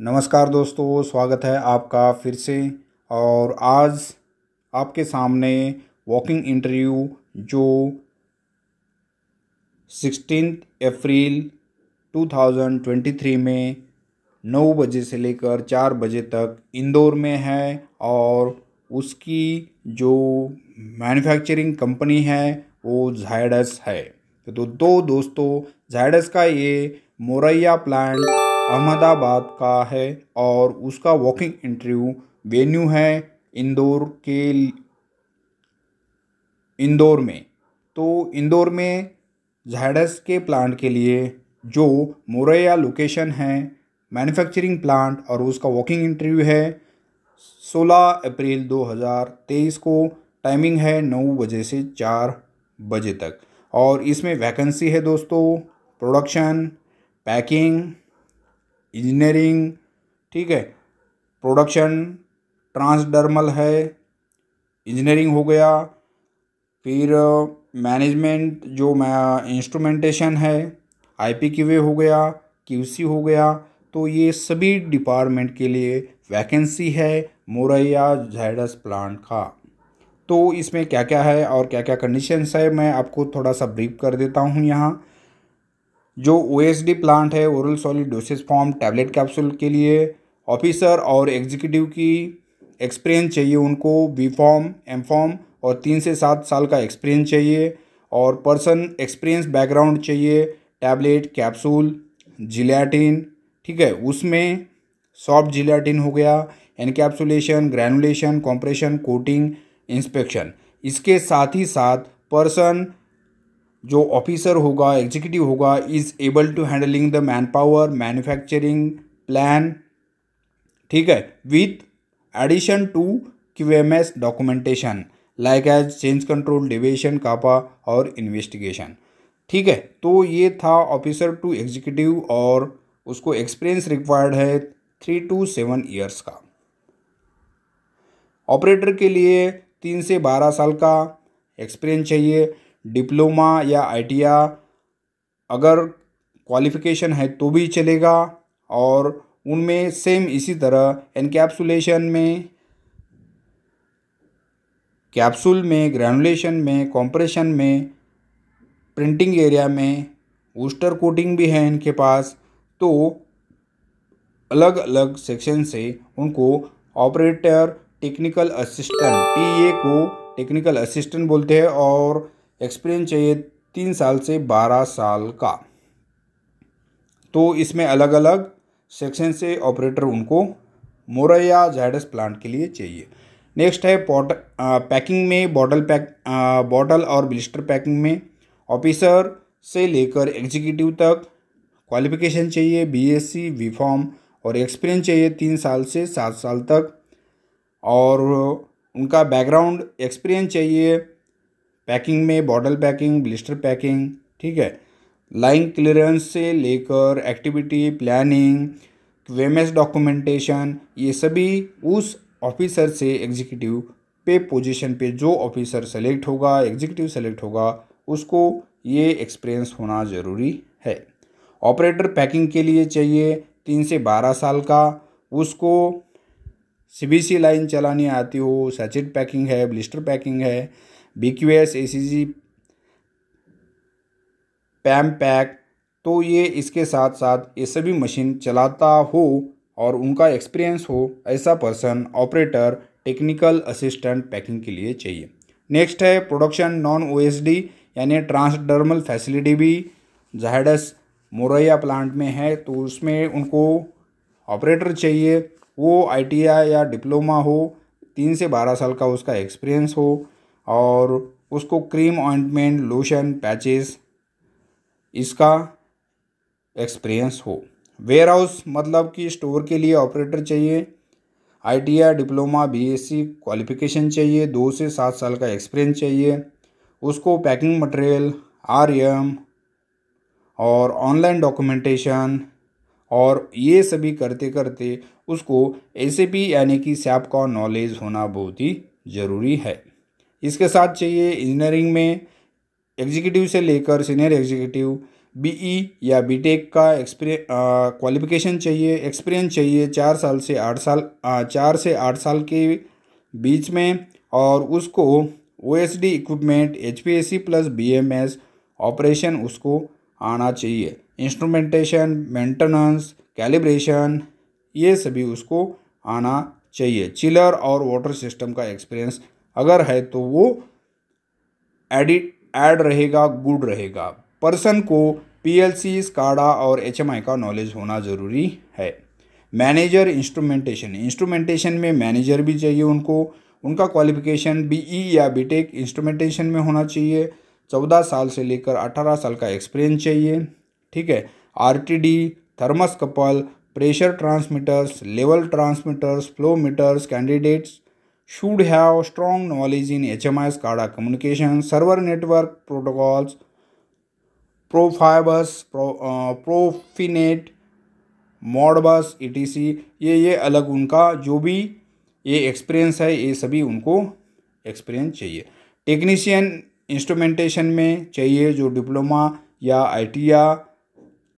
नमस्कार दोस्तों स्वागत है आपका फिर से और आज आपके सामने वॉकिंग इंटरव्यू जो सिक्सटीन अप्रैल 2023 में नौ बजे से लेकर चार बजे तक इंदौर में है और उसकी जो मैन्युफैक्चरिंग कंपनी है वो जायडस है तो दो दोस्तों जायडस का ये मोरैया प्लांट अहमदाबाद का है और उसका वॉकिंग इंटरव्यू वेन्यू है इंदौर के इंदौर में तो इंदौर में झाइडस के प्लांट के लिए जो मोरैया लोकेशन है मैन्युफैक्चरिंग प्लांट और उसका वॉकिंग इंटरव्यू है 16 अप्रैल 2023 को टाइमिंग है 9 बजे से 4 बजे तक और इसमें वैकेंसी है दोस्तों प्रोडक्शन पैकिंग इंजीनियरिंग ठीक है प्रोडक्शन ट्रांसडर्मल है इंजीनियरिंग हो गया फिर मैनेजमेंट जो मैं इंस्ट्रूमेंटेशन है आई पी हो गया क्यूसी हो गया तो ये सभी डिपार्टमेंट के लिए वैकेंसी है मोरैया जैडस प्लांट का तो इसमें क्या क्या है और क्या क्या कंडीशंस है मैं आपको थोड़ा सा ब्रीफ कर देता हूँ यहाँ जो ओ प्लांट है oral solid dosage form tablet capsule के लिए ऑफिसर और एग्जीक्यूटिव की एक्सपीरियंस चाहिए उनको बी फॉर्म एम फॉर्म और तीन से सात साल का एक्सपीरियंस चाहिए और पर्सन एक्सपीरियंस बैकग्राउंड चाहिए टैबलेट कैप्सूल जिलेटिन ठीक है उसमें सॉफ्ट जिलेटिन हो गया encapsulation granulation compression coating inspection इसके साथ ही साथ पर्सन जो ऑफिसर होगा एग्जीक्यूटिव होगा is able to handling the manpower manufacturing plan ठीक है with addition to Q M S documentation like as change control deviation CAPA और इन्वेस्टिगेशन ठीक है तो ये था ऑफिसर टू एग्जीक्यूटिव और उसको एक्सपीरियंस रिक्वायर्ड है थ्री टू सेवन ईयर्स का ऑपरेटर के लिए तीन से बारह साल का एक्सपीरियंस चाहिए डिप्लोमा या आई अगर क्वालिफ़िकेशन है तो भी चलेगा और उनमें सेम इसी तरह इनकेप्सुलेशन में कैप्सूल में ग्रैनुलेशन में कॉम्प्रेशन में प्रिंटिंग एरिया में वूस्टर कोटिंग भी है इनके पास तो अलग अलग सेक्शन से उनको ऑपरेटर टेक्निकल असिस्टेंट टी को टेक्निकल असिस्टेंट बोलते हैं और एक्सपीरियंस चाहिए तीन साल से बारह साल का तो इसमें अलग अलग सेक्शन से ऑपरेटर उनको मोरया जायडस प्लांट के लिए चाहिए नेक्स्ट है पॉट पैकिंग में बॉटल पैक बॉटल और ब्लिस्टर पैकिंग में ऑफिसर से लेकर एग्जीक्यूटिव तक क्वालिफिकेशन चाहिए बीएससी वी फॉर्म और एक्सपीरियंस चाहिए तीन साल से सात साल तक और उनका बैकग्राउंड एक्सपीरियंस चाहिए पैकिंग में बॉटल पैकिंग ब्लिस्टर पैकिंग ठीक है लाइन क्लियरेंस से लेकर एक्टिविटी प्लानिंग वेमेस डॉक्यूमेंटेशन ये सभी उस ऑफिसर से एग्जीक्यूटिव पे पोजीशन पे जो ऑफिसर सेलेक्ट होगा एग्जीक्यूटिव सेलेक्ट होगा उसको ये एक्सपीरियंस होना ज़रूरी है ऑपरेटर पैकिंग के लिए चाहिए तीन से बारह साल का उसको सीबीसी लाइन चलानी आती हो सचिट पैकिंग है ब्लिस्टर पैकिंग है B Q S A C G pam pack तो ये इसके साथ साथ ये सभी मशीन चलाता हो और उनका एक्सपीरियंस हो ऐसा person operator technical assistant packing के लिए चाहिए नेक्स्ट है प्रोडक्शन नॉन ओ यानी ट्रांसडर्मल फैसिलिटी भी जहाडस मोरैया प्लांट में है तो उसमें उनको ऑपरेटर चाहिए वो आईटीआई या डिप्लोमा हो तीन से बारह साल का उसका एक्सपीरियंस हो और उसको क्रीम ऑइंटमेंट लोशन पैचेस इसका एक्सपीरियंस हो वेयर हाउस मतलब कि स्टोर के लिए ऑपरेटर चाहिए आई डिप्लोमा बीएससी क्वालिफिकेशन चाहिए दो से सात साल का एक्सपीरियंस चाहिए उसको पैकिंग मटेरियल आरएम और ऑनलाइन डॉक्यूमेंटेशन और ये सभी करते करते उसको एस यानी कि सैप का नॉलेज होना बहुत ही ज़रूरी है इसके साथ चाहिए इंजीनियरिंग में एग्जीक्यूटिव से लेकर सीनियर एग्जीक्यूटिव बीई या बीटेक का एक्सपीरिय क्वालिफिकेशन चाहिए एक्सपीरियंस चाहिए चार साल से आठ साल आ, चार से आठ साल के बीच में और उसको O S D equipment H P S C plus B M S operation उसको आना चाहिए इंस्ट्रूमेंटेशन मेंटेनेंस कैलिब्रेशन ये सभी उसको आना चाहिए चिलर और वाटर सिस्टम का एक्सपीरियंस अगर है तो वो एडिट ऐड रहेगा गुड रहेगा पर्सन को पी एल सी स्काडा और एच एम आई का नॉलेज होना ज़रूरी है मैनेजर इंस्ट्रूमेंटेशन इंस्ट्रूमेंटेशन में मैनेजर भी चाहिए उनको उनका क्वालिफिकेशन बी ई या बी टेक इंस्ट्रूमेंटेशन में होना चाहिए चौदह साल से लेकर अठारह साल का एक्सपीरियंस चाहिए ठीक है R T D thermocouple pressure transmitters level transmitters flow meters candidates should have strong knowledge in HMI's SCADA communication, server network protocols, Profibus pro Profinet Modbus etc ये ये अलग उनका जो भी ये एक्सपीरियंस है ये सभी उनको एक्सपीरियंस चाहिए टेक्नीशियन इंस्ट्रूमेंटेशन में चाहिए जो डिप्लोमा या आई टी या